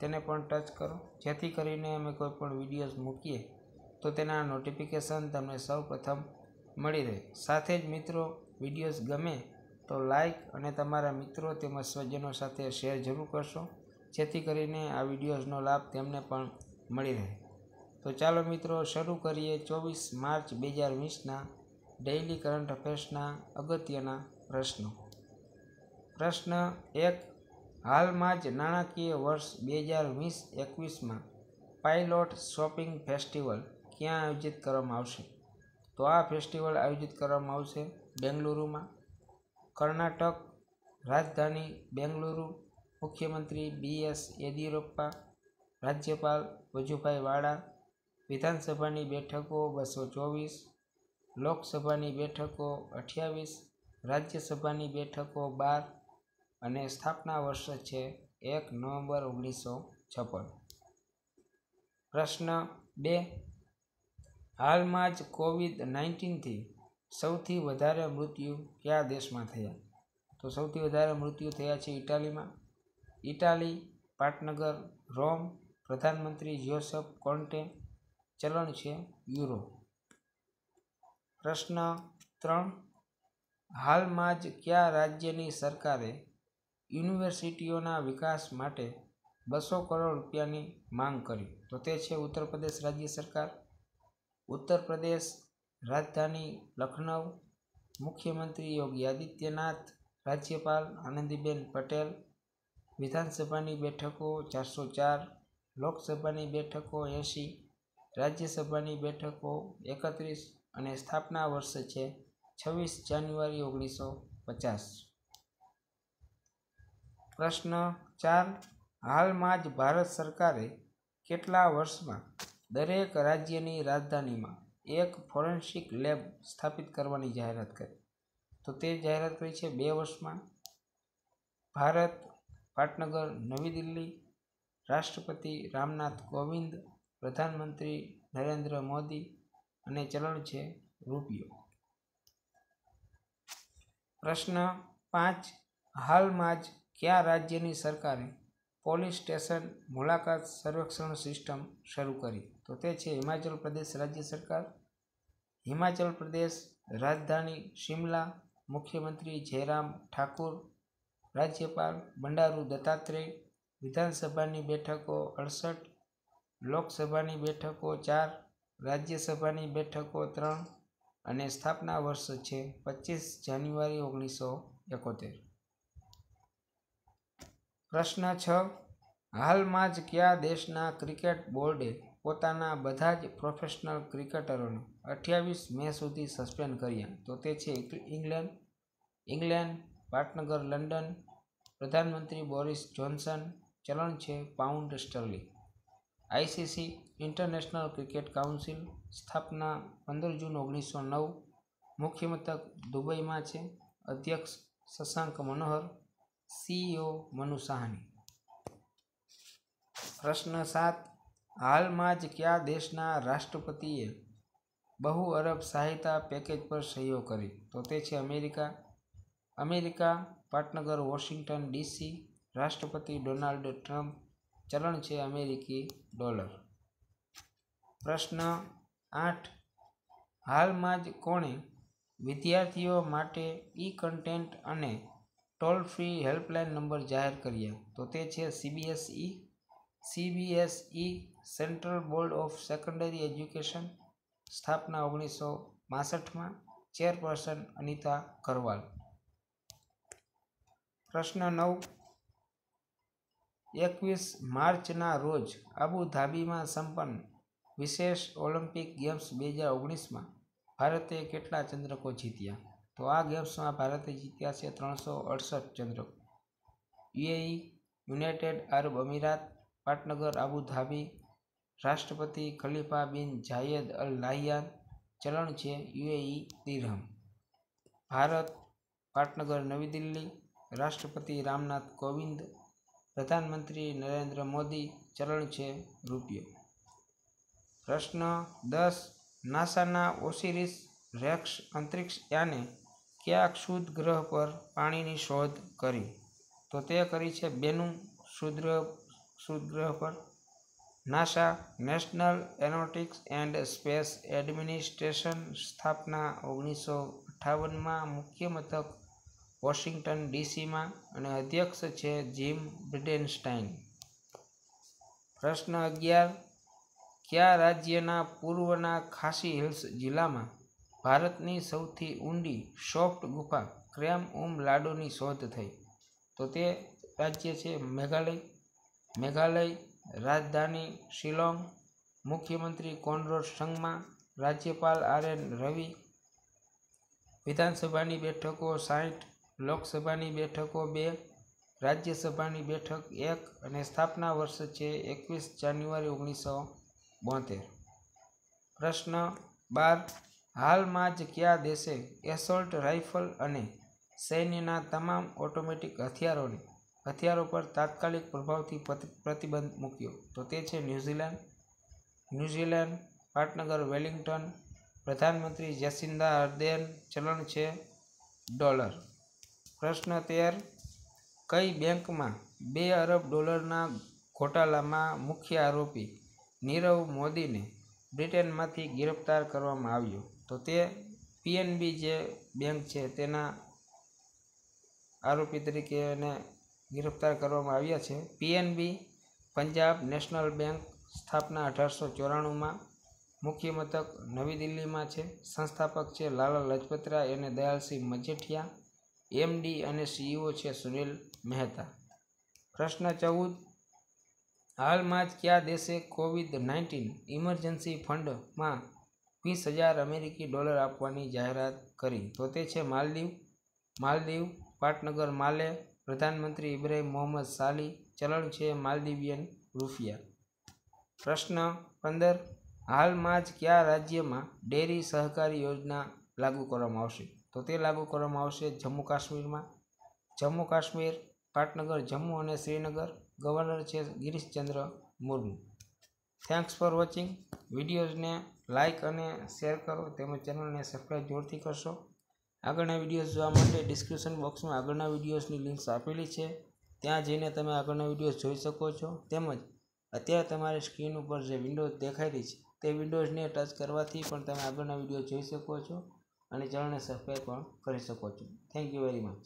તેને પણ ટચ કરો જેથી કરીને અમે કોઈ પણ વિડીયોઝ મૂકીએ તો તેના નોટિફિકેશન તમને સૌ પ્રથમ મળી રહે સાથે જ મિત્રો વિડીયોઝ ગમે તો લાઈક અને તમારા મિત્રો તેમજ સ્વજનો સાથે શેર જરૂર કરશો જેથી કરીને આ વિડીયોઝનો લાભ તેમને પણ મળી રહે તો ચાલો મિત્રો શરૂ કરીએ ચોવીસ માર્ચ બે હજાર વીસના ડેઇલી કરંટ અફેર્સના અગત્યના પ્રશ્નો પ્રશ્ન એક હાલમાં જ નાણાકીય વર્ષ બે હજાર વીસ એકવીસમાં પાઇલોટ શોપિંગ ફેસ્ટિવલ ક્યાં આયોજિત કરવામાં આવશે તો આ ફેસ્ટિવલ આયોજિત કરવામાં આવશે બેંગલુરુમાં કર્ણાટક રાજધાની બેંગલુરુ મુખ્યમંત્રી બી એસ યેદિયુરપ્પા રાજ્યપાલ વજુભાઈ વાળા વિધાનસભાની બેઠકો બસો ચોવીસ લોકસભાની બેઠકો અઠ્યાવીસ રાજ્યસભાની બેઠકો બાર અને સ્થાપના વર્ષ છે એક નવેમ્બર ઓગણીસો છપ્પન પ્રશ્ન બે હાલમાં જ કોવિડ નાઇન્ટીનથી સૌથી વધારે મૃત્યુ કયા દેશમાં થયા તો સૌથી વધારે મૃત્યુ થયા છે ઇટાલીમાં ઇટાલી પાટનગર રોમ પ્રધાનમંત્રી જોસફ કોન્ટે ચલણ છે યુરો પ્રશ્ન ત્રણ હાલમાં જ કયા રાજ્યની સરકારે યુનિવર્સિટીઓના વિકાસ માટે બસો કરોડ રૂપિયાની માંગ કરી તો તે છે ઉત્તર પ્રદેશ રાજ્ય સરકાર ઉત્તર પ્રદેશ રાજધાની લખનઉ મુખ્યમંત્રી યોગી આદિત્યનાથ રાજ્યપાલ આનંદીબેન પટેલ વિધાનસભાની બેઠકો ચારસો ચાર લોકસભાની બેઠકો એંશી રાજ્યસભાની બેઠકો એકત્રીસ અને સ્થાપના વર્ષ છે છવ્વીસ જાન્યુઆરી ઓગણીસો પચાસ પ્રશ્ન ચાર હાલમાં જ ભારત સરકારે કેટલા વર્ષમાં દરેક રાજ્યની રાજધાનીમાં એક ફોરેન્સિક લેબ સ્થાપિત કરવાની જાહેરાત કરી તો તે જાહેરાત કરી છે બે વર્ષમાં ભારત પાટનગર નવી દિલ્હી રાષ્ટ્રપતિ રામનાથ કોવિંદ પ્રધાનમંત્રી નરેન્દ્ર મોદી અને ચલણ છે રૂપિયો પ્રશ્ન પાંચ હાલમાં જ કયા રાજ્યની સરકારે પોલીસ સ્ટેશન મુલાકાત સંરક્ષણ સિસ્ટમ શરૂ કરી તો તે છે હિમાચલ પ્રદેશ રાજ્ય સરકાર હિમાચલ પ્રદેશ રાજધાની શિમલા મુખ્યમંત્રી જયરામ ઠાકુર રાજ્યપાલ બંડારુ દત્તાત્રેય વિધાનસભાની બેઠકો અડસઠ લોકસભાની બેઠકો ચાર રાજ્યસભાની બેઠકો ત્રણ અને સ્થાપના વર્ષ છે પચીસ જાન્યુઆરી ઓગણીસો એકોતેર પ્રશ્ન છ હાલમાં જ કયા દેશના ક્રિકેટ બોર્ડે પોતાના બધા જ પ્રોફેશનલ ક્રિકેટરોને અઠ્યાવીસ મે સુધી સસ્પેન્ડ કર્યા તો તે છે ઇંગ્લેન્ડ ઇંગ્લેન્ડ પાટનગર લંડન પ્રધાનમંત્રી બોરિસ જોન્સન ચલણ છે pound sterling ICC International Cricket Council સ્થાપના પંદર જૂન ઓગણીસો નવ મુખ્ય મથક દુબઈમાં છે અધ્યક્ષ શશાંક મનોહર સીઓ મનુ સાહની પ્રશ્ન સાત હાલમાં જ કયા દેશના રાષ્ટ્રપતિએ બહુ અરબ સહાયતા પેકેજ પર સહીઓ કરી તો તે છે અમેરિકા અમેરિકા પાટનગર વોશિંગ્ટન ડીસી રાષ્ટ્રપતિ ડોનાલ્ડ ટ્રમ્પ ચલણ છે અમેરિકી ડોલર પ્રશ્ન આઠ હાલમાં જ કોણે વિદ્યાર્થીઓ માટે ઈ કન્ટેન્ટ અને ટોલ ફ્રી હેલ્પલાઇન નંબર જાહેર કર્યા તો તે છે CBSE CBSE e, e Central Board of Secondary Education સ્થાપના ઓગણીસો બાસઠમાં ચેરપર્સન અનિતા કરવાલ પ્રશ્ન નવ એકવીસ માર્ચના રોજ અબુધાબીમાં સંપન્ન વિશેષ ઓલિમ્પિક ગેમ્સ બે હજાર ઓગણીસમાં ભારતે કેટલા ચંદ્રકો જીત્યા તો આ ગેમ્સમાં ભારતે જીત્યા છે ત્રણસો અડસઠ ચંદ્રકો યુએઈ યુનાઇટેડ અરબ અમીરાત પાટનગર આબુધાબી રાષ્ટ્રપતિ ખલીફા બિન જાયેદ અલ નાહયાન ચલણ છે યુએઈ દિરહમ ભારત પાટનગર નવી દિલ્હી રાષ્ટ્રપતિ રામનાથ કોવિંદ પ્રધાનમંત્રી નરેન્દ્ર મોદી ચલણ છે રૂપિયો પ્રશ્ન દસ નાસાના ઓસિરિસ રેક્ષ અંતરિક્ષ યાને કયા ક્ષુદ્ર ગ્રહ પર પાણીની શોધ કરી તો તે કરી છે બેનું શુદ્ર ક્ષુદ્ર ગ્રહ પર NASA National Aeronautics and Space Administration સ્થાપના ઓગણીસો અઠ્ઠાવનમાં મુખ્ય મથક વોશિંગ્ટન ડીસીમાં અને અધ્યક્ષ છે જીમ બ્રિડેનસ્ટાઇન પ્રશ્ન અગિયાર કયા રાજ્યના પૂર્વના ખાસી હિલ્સ જિલ્લામાં ભારતની સૌથી ઊંડી સોફ્ટ ગુફા ક્રેમ ઉમ લાડુની શોધ થઈ તો તે રાજ્ય છે મેઘાલય મેઘાલય રાજધાની શિલોંગ મુખ્યમંત્રી કોનરોડ સંગમા રાજ્યપાલ આર એન રવિ વિધાનસભાની બેઠકો સાઠ લોકસભાની બેઠકો બે રાજ્યસભાની બેઠક એક અને સ્થાપના વર્ષ છે એકવીસ જાન્યુઆરી ઓગણીસો બોતેર પ્રશ્ન બાર હાલમાં જ કયા દેશે એસોલ્ટ રાઇફલ અને સૈન્યના તમામ ઓટોમેટિક હથિયારોને હથિયારો પર તાત્કાલિક પ્રભાવથી પ્રતિબંધ મૂક્યો તો તે છે ન્યૂઝીલેન્ડ ન્યૂઝીલેન્ડ પાટનગર વેલિંગ્ટન પ્રધાનમંત્રી જેસિન્દા અર્દેન ચલણ છે ડોલર પ્રશ્ન તેર કઈ બેંકમાં બે અરબ ડોલરના ઘોટાલામાં મુખ્ય આરોપી નીરવ મોદીને બ્રિટનમાંથી ગિરફ્તાર કરવામાં આવ્યો તો તે પીએનબી જે બેંક છે તેના આરોપી તરીકે એને ગિરફ્તાર કરવામાં આવ્યા છે પીએનબી પંજાબ નેશનલ બેંક સ્થાપના અઢારસો ચોરાણુંમાં મુખ્ય મથક નવી દિલ્હીમાં છે સંસ્થાપક છે લાલા લજપતરા અને દયાલસિંહ મજેઠિયા એમડી અને સીઈઓ e છે સુનિલ મહેતા પ્રશ્ન ચૌદ હાલમાં જ કયા દેશે કોવિડ નાઇન્ટીન ઇમરજન્સી ફંડમાં વીસ હજાર અમેરિકી ડોલર આપવાની જાહેરાત કરી તો તે છે માલદીવ માલદીવ પાટનગર માલે પ્રધાનમંત્રી ઇબ્રાહિમ મોહમ્મદ સાલી ચલણ છે માલદીવિયન રૂફિયા પ્રશ્ન પંદર હાલમાં જ કયા રાજ્યમાં ડેરી સહકારી યોજના લાગુ કરવામાં આવશે તો તે લાગુ કરવામાં આવશે જમ્મુ કાશ્મીરમાં જમ્મુ કાશ્મીર પાટનગર જમ્મુ અને શ્રીનગર ગવર્નર છે Girishchandra Murmu thanks for watching વિડીયોઝને લાઇક અને શેર કરો તેમજ ચેનલને સબસ્ક્રાઈબ જોરથી કરશો આગળના વિડીયોઝ જોવા માટે ડિસ્ક્રિપ્શન બોક્સમાં આગળના વિડીયોઝની લિંક્સ આપેલી છે ત્યાં જઈને તમે આગળના વિડીયોઝ જોઈ શકો છો તેમજ અત્યારે તમારી સ્ક્રીન ઉપર જે વિન્ડોઝ દેખાઈ રહી છે તે વિન્ડોઝને ટચ કરવાથી પણ તમે આગળના વિડીયો જોઈ શકો છો અને ચેનલને સબસ્ક્રાઈબ પણ કરી શકો છો થેન્ક યુ વેરી મચ